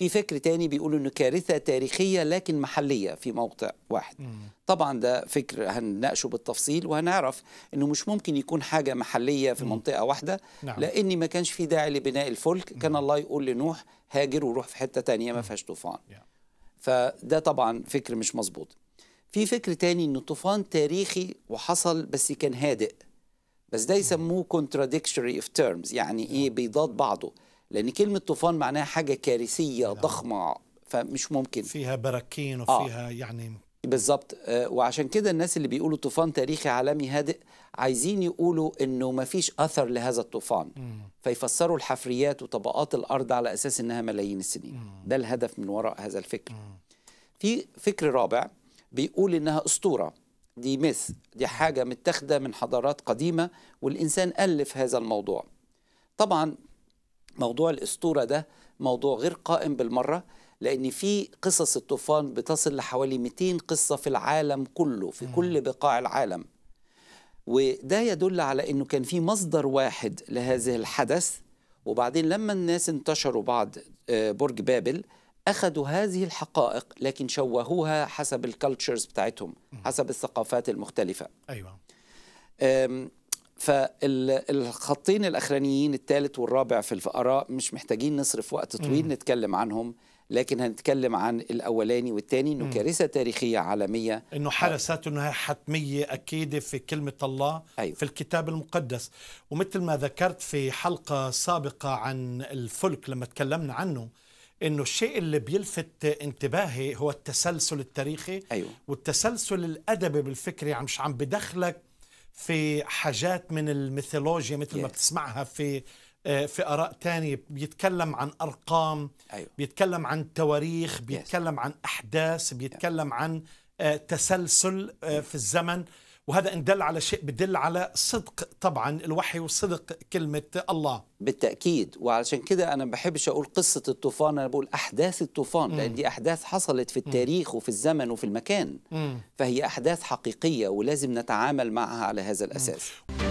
في فكر تاني بيقول انه كارثه تاريخيه لكن محليه في موقع واحد طبعا ده فكر هنناقشه بالتفصيل وهنعرف انه مش ممكن يكون حاجه محليه في منطقه واحده نعم. لان ما كانش في داعي لبناء الفلك كان الله يقول لنوح هاجر وروح في حته تانية ما فيهاش طوفان فده طبعا فكر مش مظبوط في فكر تاني انه طوفان تاريخي وحصل بس كان هادئ بس ده يسموه contradictory of terms يعني ايه بيضاد بعضه لان كلمه طوفان معناها حاجه كارثيه نعم. ضخمه فمش ممكن فيها براكين آه. وفيها آه. يعني بالظبط آه، وعشان كده الناس اللي بيقولوا طوفان تاريخي عالمي هادئ عايزين يقولوا انه ما فيش اثر لهذا الطوفان فيفسروا الحفريات وطبقات الارض على اساس انها ملايين السنين مم. ده الهدف من وراء هذا الفكر مم. في فكر رابع بيقول انها اسطوره دي مث دي حاجه متاخده من حضارات قديمه والانسان الف هذا الموضوع طبعا موضوع الاسطوره ده موضوع غير قائم بالمره لان في قصص الطوفان بتصل لحوالي 200 قصه في العالم كله في كل بقاع العالم وده يدل على انه كان في مصدر واحد لهذه الحدث وبعدين لما الناس انتشروا بعد آه، برج بابل اخذوا هذه الحقائق لكن شوهوها حسب الكالتشرز بتاعتهم حسب الثقافات المختلفه ايوه فالخطين الاخرانيين الثالث والرابع في الفقراء مش محتاجين نصرف وقت طويل م. نتكلم عنهم لكن هنتكلم عن الاولاني والثاني انه كارثه تاريخيه عالميه انه حدثت انها حتميه اكيده في كلمه الله أيوة. في الكتاب المقدس ومثل ما ذكرت في حلقه سابقه عن الفلك لما تكلمنا عنه انه الشيء اللي بيلفت انتباهي هو التسلسل التاريخي أيوة. والتسلسل الادبي بالفكري يعني عم عم بدخلك في حاجات من الميثولوجيا مثل yes. ما بتسمعها في آه، في اراء تانية بيتكلم عن ارقام أيوه. بيتكلم عن تواريخ بيتكلم yes. عن احداث بيتكلم yeah. عن آه، تسلسل آه، في الزمن وهذا إن دل على شيء بدل على صدق طبعا الوحي وصدق كلمة الله بالتأكيد وعلشان كده أنا ما بحبش أقول قصة الطوفان أنا بقول أحداث الطوفان لأن دي أحداث حصلت في التاريخ وفي الزمن وفي المكان فهي أحداث حقيقية ولازم نتعامل معها على هذا الأساس